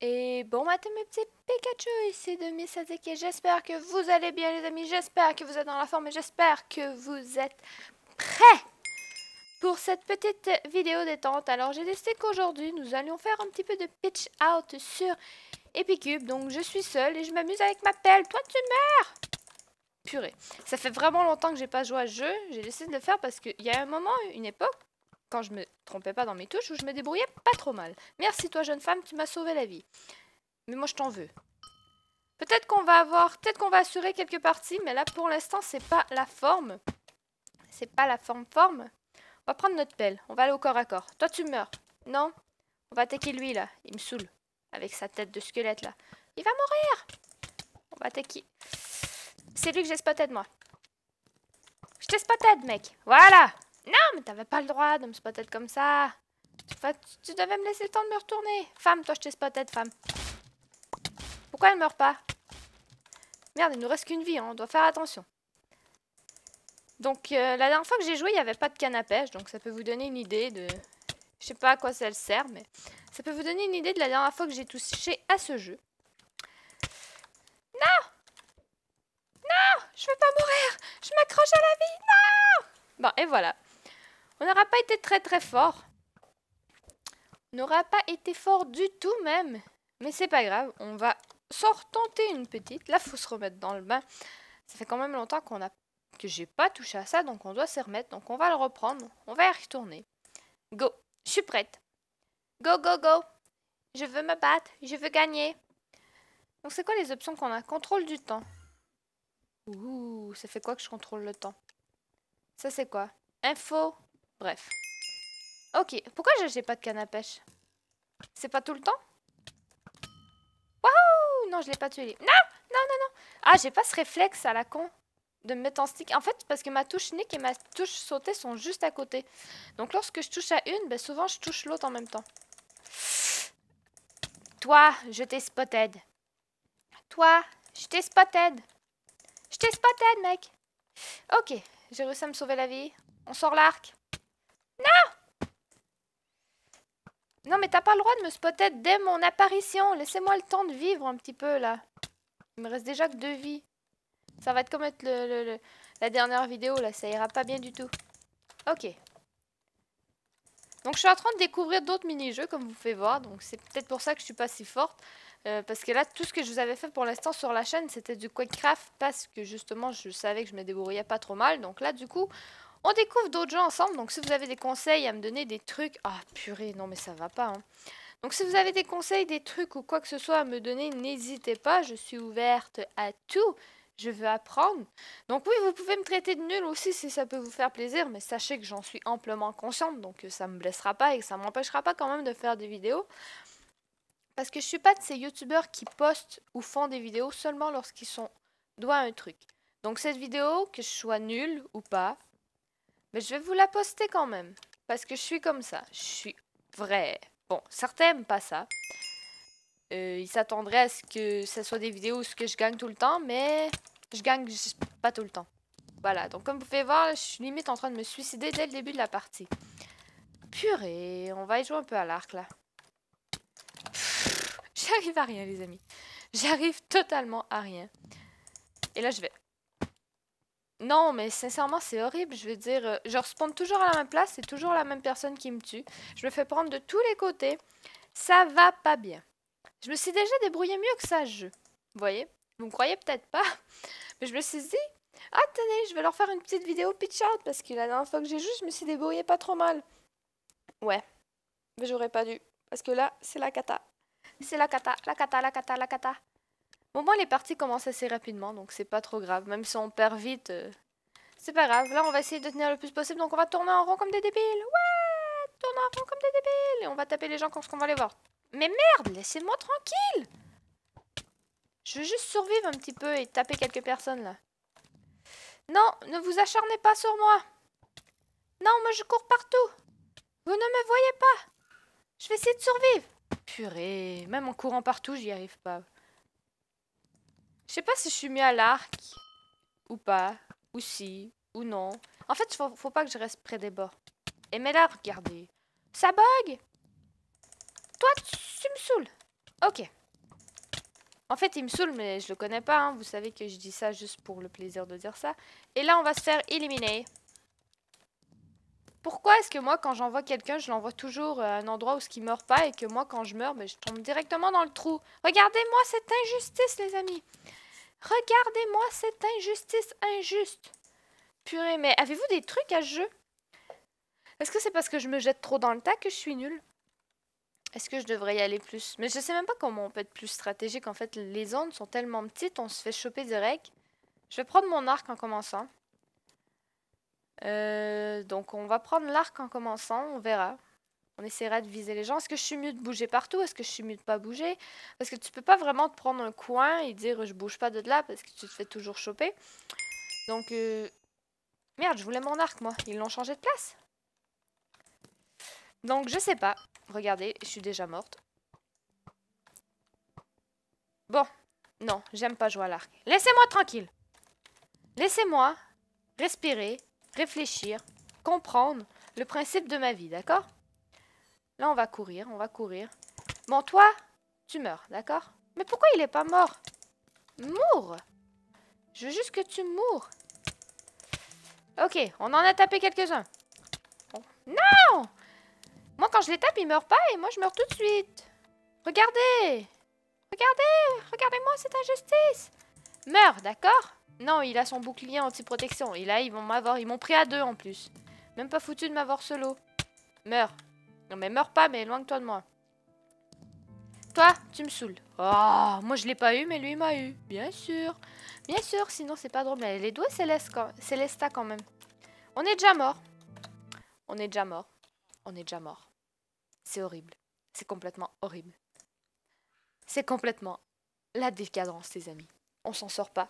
Et bon matin mes petits Pikachu, ici de Miss j'espère que vous allez bien les amis, j'espère que vous êtes dans la forme et j'espère que vous êtes prêts pour cette petite vidéo détente. Alors j'ai décidé qu'aujourd'hui nous allions faire un petit peu de pitch out sur Epicube, donc je suis seule et je m'amuse avec ma pelle. Toi, tu meurs Purée. Ça fait vraiment longtemps que j'ai pas joué à ce jeu. J'ai décidé de le faire parce qu'il y a un moment, une époque, quand je me trompais pas dans mes touches, où je me débrouillais pas trop mal. Merci toi, jeune femme, tu m'as sauvé la vie. Mais moi, je t'en veux. Peut-être qu'on va avoir, peut-être qu'on va assurer quelques parties, mais là, pour l'instant, c'est pas la forme. C'est pas la forme-forme. On va prendre notre pelle. On va aller au corps à corps. Toi, tu meurs. Non On va attaquer lui, là. Il me saoule avec sa tête de squelette là. Il va mourir On va bah, attaquer. C'est lui que j'ai spotted, de moi. Je t'ai spoté, mec. Voilà Non, mais t'avais pas le droit de me spotted comme ça. tu, devais me laisser le temps de me retourner. Femme, toi, je t'ai spotted, femme. Pourquoi elle meurt pas Merde, il nous reste qu'une vie, hein. on doit faire attention. Donc, euh, la dernière fois que j'ai joué, il n'y avait pas de canne à pêche, donc ça peut vous donner une idée de, je sais pas à quoi ça le sert, mais ça peut vous donner une idée de la dernière fois que j'ai touché à ce jeu. Non Non Je veux pas mourir Je m'accroche à la vie Non Bon, et voilà. On n'aura pas été très très fort. On n'aura pas été fort du tout même. Mais c'est pas grave, on va s'en retenter une petite. Là, il faut se remettre dans le bain. Ça fait quand même longtemps qu'on a que j'ai pas touché à ça, donc on doit se remettre. Donc on va le reprendre, on va y retourner. Go prête. Go, go, go. Je veux me battre, je veux gagner. Donc c'est quoi les options qu'on a Contrôle du temps. Ouh, ça fait quoi que je contrôle le temps Ça c'est quoi Info. Bref. Ok, pourquoi j'ai pas de canne à pêche C'est pas tout le temps Waouh Non, je l'ai pas tué. Non Non, non, non Ah, j'ai pas ce réflexe à la con de me mettre en stick. En fait, parce que ma touche nick et ma touche sautée sont juste à côté. Donc lorsque je touche à une, ben, souvent je touche l'autre en même temps. Toi, je t'ai spotted. Toi, je t'ai spotted. Je t'ai spotted, mec. Ok, j'ai réussi à me sauver la vie. On sort l'arc. Non Non, mais t'as pas le droit de me spotted dès mon apparition. Laissez-moi le temps de vivre un petit peu, là. Il me reste déjà que deux vies. Ça va être comme être la dernière vidéo là, ça ira pas bien du tout. Ok. Donc je suis en train de découvrir d'autres mini-jeux comme vous pouvez voir, donc c'est peut-être pour ça que je suis pas si forte. Euh, parce que là, tout ce que je vous avais fait pour l'instant sur la chaîne, c'était du Craft. parce que justement, je savais que je me débrouillais pas trop mal. Donc là, du coup, on découvre d'autres jeux ensemble. Donc si vous avez des conseils à me donner, des trucs... Ah purée, non mais ça va pas. Hein. Donc si vous avez des conseils, des trucs ou quoi que ce soit à me donner, n'hésitez pas, je suis ouverte à tout je veux apprendre. Donc oui, vous pouvez me traiter de nul aussi si ça peut vous faire plaisir, mais sachez que j'en suis amplement consciente, donc euh, ça ne me blessera pas et ça ça m'empêchera pas quand même de faire des vidéos. Parce que je suis pas de ces youtubeurs qui postent ou font des vidéos seulement lorsqu'ils sont doigts à un truc. Donc cette vidéo, que je sois nulle ou pas, mais je vais vous la poster quand même. Parce que je suis comme ça, je suis vraie. Bon, certains n'aiment pas ça, euh, ils s'attendraient à ce que ce soit des vidéos où ce que je gagne tout le temps, mais je gagne pas tout le temps. Voilà, donc comme vous pouvez voir, je suis limite en train de me suicider dès le début de la partie. Purée, on va y jouer un peu à l'arc là. J'arrive à rien les amis. J'arrive totalement à rien. Et là je vais. Non, mais sincèrement, c'est horrible. Je vais dire, euh, je respawn toujours à la même place. C'est toujours la même personne qui me tue. Je me fais prendre de tous les côtés. Ça va pas bien. Je me suis déjà débrouillée mieux que ça, je Vous voyez Vous me croyez peut-être pas, mais je me suis dit, ah tenez, je vais leur faire une petite vidéo pitch out parce que la dernière fois que j'ai joué, je me suis débrouillée pas trop mal. Ouais, mais j'aurais pas dû parce que là, c'est la cata. C'est la cata, la cata, la cata, la cata. Bon, moins les parties commencent assez rapidement, donc c'est pas trop grave. Même si on perd vite, euh, c'est pas grave. Là, on va essayer de tenir le plus possible, donc on va tourner en rond comme des débiles. Ouais Tourner en rond comme des débiles Et on va taper les gens quand on va les voir. Mais merde, laissez-moi tranquille Je veux juste survivre un petit peu et taper quelques personnes, là. Non, ne vous acharnez pas sur moi Non, moi je cours partout Vous ne me voyez pas Je vais essayer de survivre Purée, même en courant partout, j'y arrive pas. Je sais pas si je suis mis à l'arc, ou pas, ou si, ou non. En fait, faut, faut pas que je reste près des bords. Et mais là, regardez, ça bug Toi, tu saoule Ok. En fait, il me saoule, mais je le connais pas. Hein. Vous savez que je dis ça juste pour le plaisir de dire ça. Et là, on va se faire éliminer. Pourquoi est-ce que moi, quand j'envoie quelqu'un, je l'envoie toujours à un endroit où ce qui meurt pas et que moi, quand je meurs, ben, je tombe directement dans le trou Regardez-moi cette injustice, les amis Regardez-moi cette injustice injuste Purée, mais avez-vous des trucs à jeu Est-ce que c'est parce que je me jette trop dans le tas que je suis nulle est-ce que je devrais y aller plus Mais je sais même pas comment on peut être plus stratégique. En fait, les zones sont tellement petites, on se fait choper direct. Je vais prendre mon arc en commençant. Euh, donc, on va prendre l'arc en commençant, on verra. On essaiera de viser les gens. Est-ce que je suis mieux de bouger partout Est-ce que je suis mieux de pas bouger Parce que tu peux pas vraiment te prendre un coin et dire je bouge pas de là parce que tu te fais toujours choper. Donc, euh, merde, je voulais mon arc, moi. Ils l'ont changé de place. Donc, je sais pas. Regardez, je suis déjà morte. Bon. Non, j'aime pas jouer à l'arc. Laissez-moi tranquille. Laissez-moi respirer, réfléchir, comprendre le principe de ma vie, d'accord Là, on va courir, on va courir. Bon, toi, tu meurs, d'accord Mais pourquoi il est pas mort Mours Je veux juste que tu mours. Ok, on en a tapé quelques-uns. Non moi, quand je les tape, ils meurent pas et moi, je meurs tout de suite. Regardez Regardez Regardez-moi cette injustice Meurs, d'accord Non, il a son bouclier anti-protection. Et là, ils vont m'avoir. Ils m'ont pris à deux, en plus. Même pas foutu de m'avoir solo. Meurs. Non, mais meurs pas, mais loin éloigne-toi de moi. Toi, tu me saoules. Oh, moi, je l'ai pas eu, mais lui, il m'a eu. Bien sûr. Bien sûr, sinon, c'est pas drôle. les doigts, Célesta, quand même. On est déjà mort. On est déjà mort. On est déjà mort. C'est horrible. C'est complètement horrible. C'est complètement la décadence, les amis. On s'en sort pas.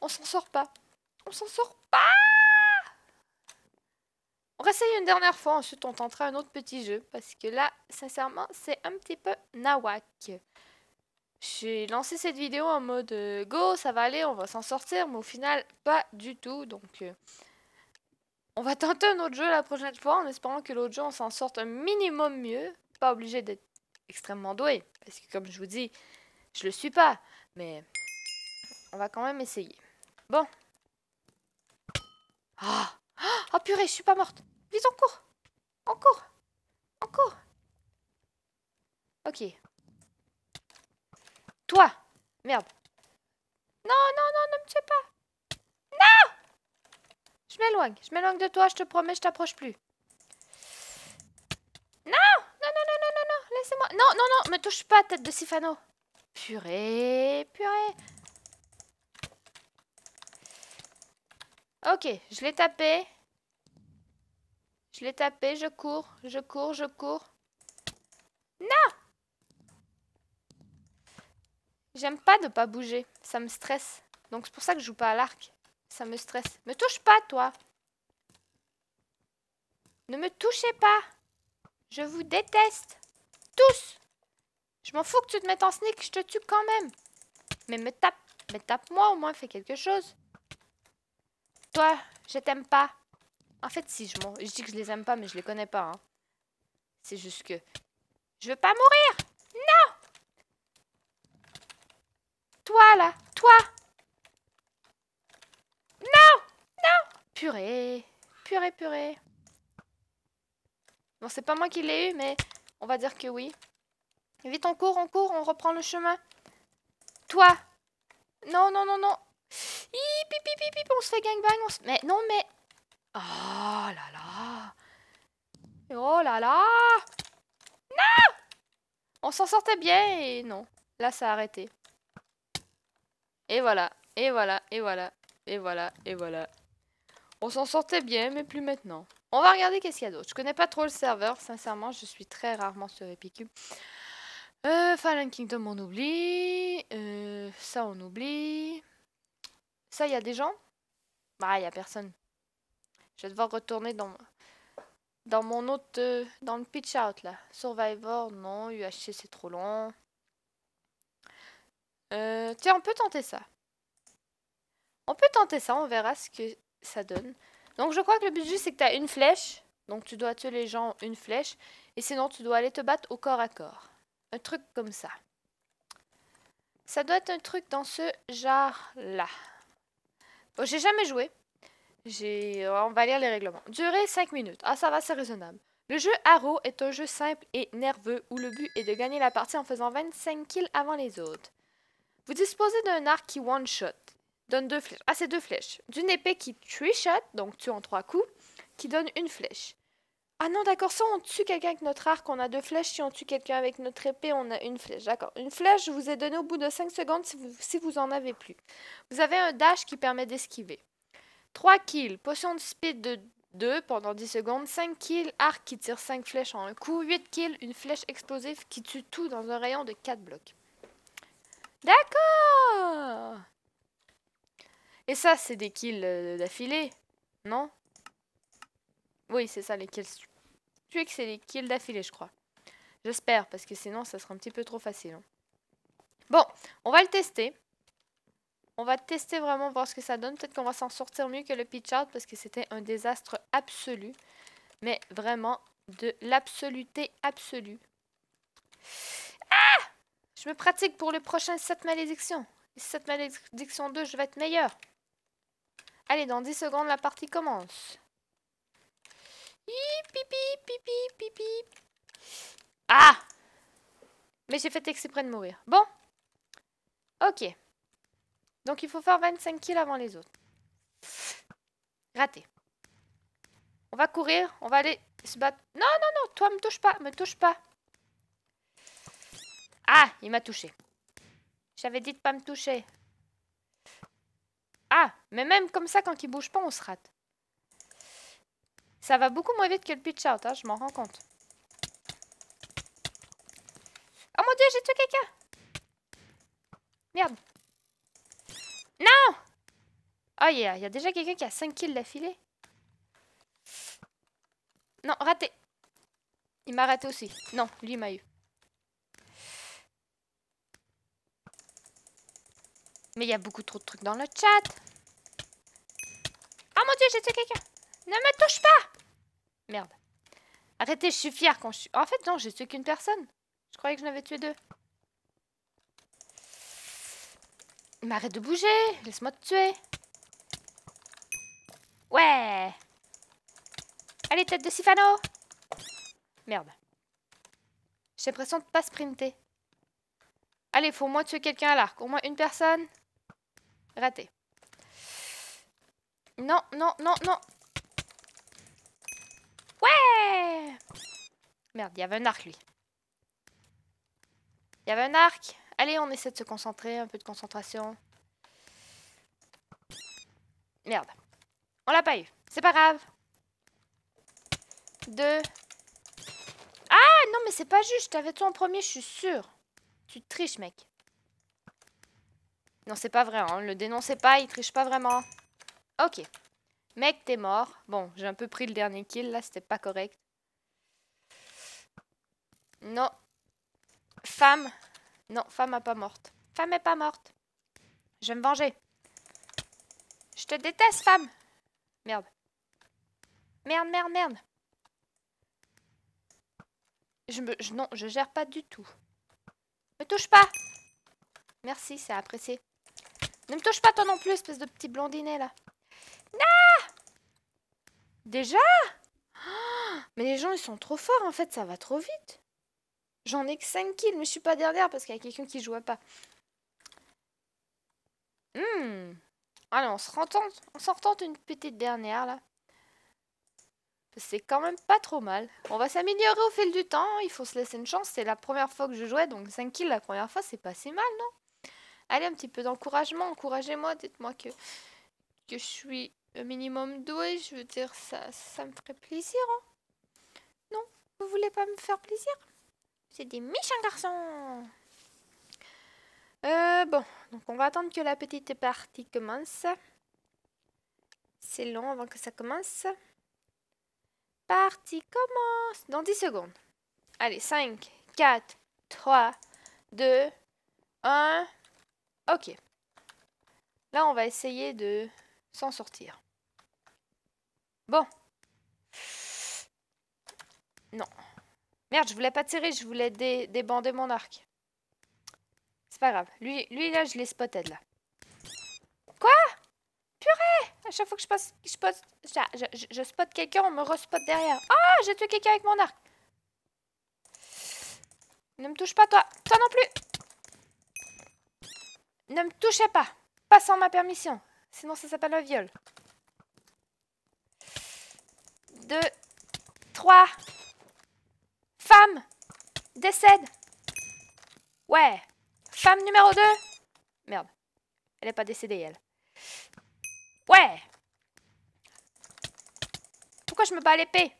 On s'en sort pas. On s'en sort pas On réessaye une dernière fois, ensuite on tentera un autre petit jeu. Parce que là, sincèrement, c'est un petit peu nawak. J'ai lancé cette vidéo en mode euh, go, ça va aller, on va s'en sortir, mais au final, pas du tout. Donc, euh, on va tenter un autre jeu la prochaine fois en espérant que l'autre jeu on s'en sorte un minimum mieux. Pas obligé d'être extrêmement doué parce que comme je vous dis, je le suis pas, mais on va quand même essayer. Bon. Ah oh. purée, je suis pas morte. Vite en cours. En cours. En cours. OK. Toi. Merde. Non, non, non, ne me tue pas. Non je m'éloigne. Je m'éloigne de toi, je te promets, je t'approche plus. Non Non, non, non, non, non, non, laissez-moi. Non, non, non, me touche pas, tête de Sifano. Purée, purée. Ok, je l'ai tapé. Je l'ai tapé, je cours, je cours, je cours. Non J'aime pas de pas bouger, ça me stresse. Donc c'est pour ça que je joue pas à l'arc. Ça me stresse. Me touche pas, toi. Ne me touchez pas. Je vous déteste. Tous. Je m'en fous que tu te mettes en sneak, je te tue quand même. Mais me tape. Mais tape-moi au moins, fais quelque chose. Toi, je t'aime pas. En fait, si, je, je dis que je les aime pas, mais je les connais pas. Hein. C'est juste que... Je veux pas mourir Non Toi, là Toi Purée Purée, purée Bon, c'est pas moi qui l'ai eu, mais on va dire que oui. Vite, on court, on court, on reprend le chemin. Toi Non, non, non, non pip, pip, on se fait gangbang, on se... Mais non, mais... Oh là là Oh là là Non On s'en sortait bien et non. Là, ça a arrêté. Et voilà, et voilà, et voilà, et voilà, et voilà. On s'en sortait bien, mais plus maintenant. On va regarder qu'est-ce qu'il y a d'autre. Je connais pas trop le serveur, sincèrement, je suis très rarement sur Epicube. Euh, Fallen Kingdom, on oublie. Euh, ça, on oublie. Ça, il y a des gens Bah, il y a personne. Je vais devoir retourner dans, dans mon autre... Euh, dans le pitch out, là. Survivor, non. UHC, c'est trop long. Euh, tiens, on peut tenter ça. On peut tenter ça, on verra ce que, ça donne. Donc je crois que le budget c'est que tu as une flèche. Donc tu dois tuer les gens une flèche. Et sinon tu dois aller te battre au corps à corps. Un truc comme ça. Ça doit être un truc dans ce genre-là. Bon, j'ai jamais joué. J'ai... Euh, on va lire les règlements. Durée 5 minutes. Ah ça va, c'est raisonnable. Le jeu Arrow est un jeu simple et nerveux où le but est de gagner la partie en faisant 25 kills avant les autres. Vous disposez d'un arc qui one-shot donne deux flèches. Ah, c'est deux flèches. D'une épée qui tue shot, donc tue en trois coups, qui donne une flèche. Ah non, d'accord, ça on tue quelqu'un avec notre arc, on a deux flèches. Si on tue quelqu'un avec notre épée, on a une flèche. D'accord. Une flèche, je vous ai donné au bout de 5 secondes si vous, si vous en avez plus. Vous avez un dash qui permet d'esquiver. 3 kills, potion de speed de 2 pendant 10 secondes, 5 kills, arc qui tire 5 flèches en un coup, 8 kills, une flèche explosive qui tue tout dans un rayon de 4 blocs. D'accord et ça, c'est des kills euh, d'affilée, non Oui, c'est ça, les kills. Tu sais que c'est des kills d'affilée, je crois. J'espère, parce que sinon, ça sera un petit peu trop facile. Hein. Bon, on va le tester. On va tester vraiment, voir ce que ça donne. Peut-être qu'on va s'en sortir mieux que le pitch out, parce que c'était un désastre absolu. Mais vraiment, de l'absoluté absolue. Ah Je me pratique pour le prochain 7 malédictions. Les 7 malédictions 2, je vais être meilleur. Allez, dans 10 secondes, la partie commence. Ah Mais j'ai fait exprès de mourir. Bon. Ok. Donc il faut faire 25 kills avant les autres. Raté. On va courir, on va aller se battre. Non, non, non, toi me touche pas, me touche pas. Ah, il m'a touché. J'avais dit de pas me toucher. Ah, mais même comme ça, quand il bouge pas, on se rate. Ça va beaucoup moins vite que le pitch out, hein, je m'en rends compte. Oh mon dieu, j'ai tué quelqu'un Merde. Non Oh, il y a déjà quelqu'un qui a 5 kills d'affilée. Non, raté. Il m'a raté aussi. Non, lui, il m'a eu. Mais il y a beaucoup trop de trucs dans le chat. Oh mon dieu, j'ai tué quelqu'un Ne me touche pas Merde. Arrêtez, je suis fière quand je suis... En fait, non, j'ai tué qu'une personne. Je croyais que je n'avais tué deux. Mais arrête de bouger Laisse-moi te tuer Ouais Allez, tête de Sifano Merde. J'ai l'impression de pas sprinter. Allez, faut au moins tuer quelqu'un à l'arc. Au moins une personne. Raté. Non, non, non, non. Ouais Merde, il y avait un arc, lui. Il y avait un arc. Allez, on essaie de se concentrer, un peu de concentration. Merde. On l'a pas eu. C'est pas grave. Deux. Ah non, mais c'est pas juste. T'avais tout en premier, je suis sûre. Tu triches, mec. Non, c'est pas vrai. Hein. Le dénoncez pas, il triche pas vraiment. Ok. Mec, t'es mort. Bon, j'ai un peu pris le dernier kill, là, c'était pas correct. Non. Femme. Non, femme n'est pas morte. Femme est pas morte. Je vais me venger. Je te déteste, femme. Merde. Merde, merde, merde. Je me... non, je gère pas du tout. Me touche pas. Merci, c'est apprécié. Ne me touche pas toi non plus, espèce de petit blondinet, là. Ah Déjà ah Mais les gens, ils sont trop forts, en fait, ça va trop vite. J'en ai que 5 kills, mais je suis pas dernière parce qu'il y a quelqu'un qui jouait pas. Hmm. Allez, on se on s'en retente une petite dernière, là. C'est quand même pas trop mal. On va s'améliorer au fil du temps, il faut se laisser une chance. C'est la première fois que je jouais, donc 5 kills la première fois, c'est pas si mal, non Allez, un petit peu d'encouragement, encouragez-moi, dites-moi que que je suis un minimum douée, je veux dire, ça, ça me ferait plaisir. Hein. non, vous voulez pas me faire plaisir C'est des méchants garçons euh, bon, donc on va attendre que la petite partie commence. C'est long avant que ça commence. Partie commence dans 10 secondes. Allez, 5, 4, 3, 2, 1. Ok. Là, on va essayer de sans sortir. Bon. Non. Merde, je voulais pas tirer, je voulais débander mon arc. C'est pas grave. Lui, lui là, je l'ai spotted là. Quoi Purée À chaque fois que je passe, je, passe, je, spot quelqu'un, on me respot derrière. Ah, j'ai tué quelqu'un avec mon arc. Ne me touche pas toi. Toi non plus. Ne me touchez pas. Pas sans ma permission. Sinon, ça s'appelle un viol. Deux. Trois. Femme décède. Ouais. Femme numéro 2. Merde. Elle est pas décédée, elle. Ouais. Pourquoi je me bats à l'épée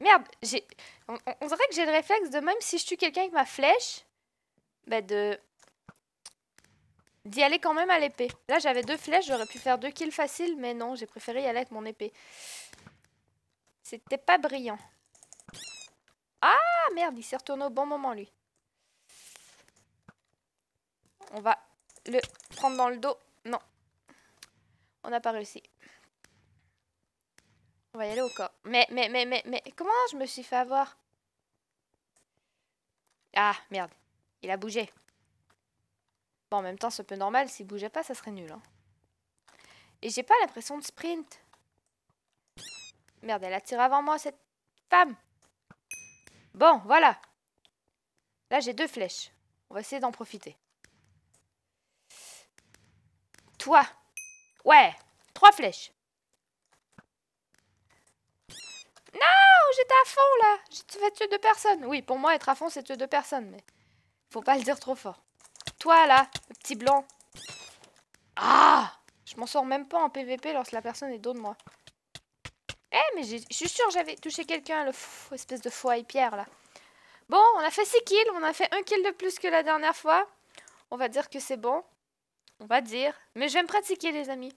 Merde, j'ai... On, dirait que j'ai le réflexe de même si je tue quelqu'un avec ma flèche, bah de d'y aller quand même à l'épée. Là, j'avais deux flèches, j'aurais pu faire deux kills faciles, mais non, j'ai préféré y aller avec mon épée. C'était pas brillant. Ah, merde, il s'est retourné au bon moment, lui. On va le prendre dans le dos. Non. On n'a pas réussi. On va y aller au corps. Mais, mais, mais, mais, mais, comment je me suis fait avoir Ah, merde. Il a bougé. Bon, bah, en même temps, c'est un peu normal. S'il bougeait pas, ça serait nul. Hein. Et j'ai pas l'impression de sprint. Merde, elle tiré avant moi, cette femme. Bon, voilà. Là, j'ai deux flèches. On va essayer d'en profiter. Toi. Ouais, trois flèches. Non, j'étais à fond, là. J'ai tuer deux personnes. Oui, pour moi, être à fond, c'est tuer deux personnes, mais... Faut pas le dire trop fort. Toi là, le petit blanc. Ah Je m'en sors même pas en PVP lorsque la personne est dos de moi. Eh mais je suis sûre j'avais touché quelqu'un, le fou, espèce de foie et pierre là. Bon, on a fait 6 kills, on a fait un kill de plus que la dernière fois. On va dire que c'est bon. On va dire. Mais je vais me pratiquer les amis.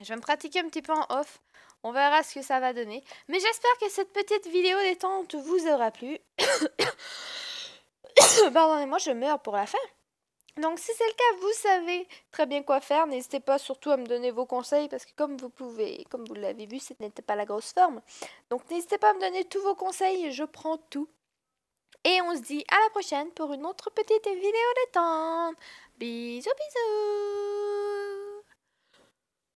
Je vais me pratiquer un petit peu en off. On verra ce que ça va donner. Mais j'espère que cette petite vidéo détente vous aura plu. Pardonnez-moi, je meurs pour la fin. Donc si c'est le cas, vous savez très bien quoi faire. N'hésitez pas surtout à me donner vos conseils parce que comme vous pouvez, comme vous l'avez vu, ce n'était pas la grosse forme. Donc n'hésitez pas à me donner tous vos conseils, je prends tout. Et on se dit à la prochaine pour une autre petite vidéo de temps. Bisous bisous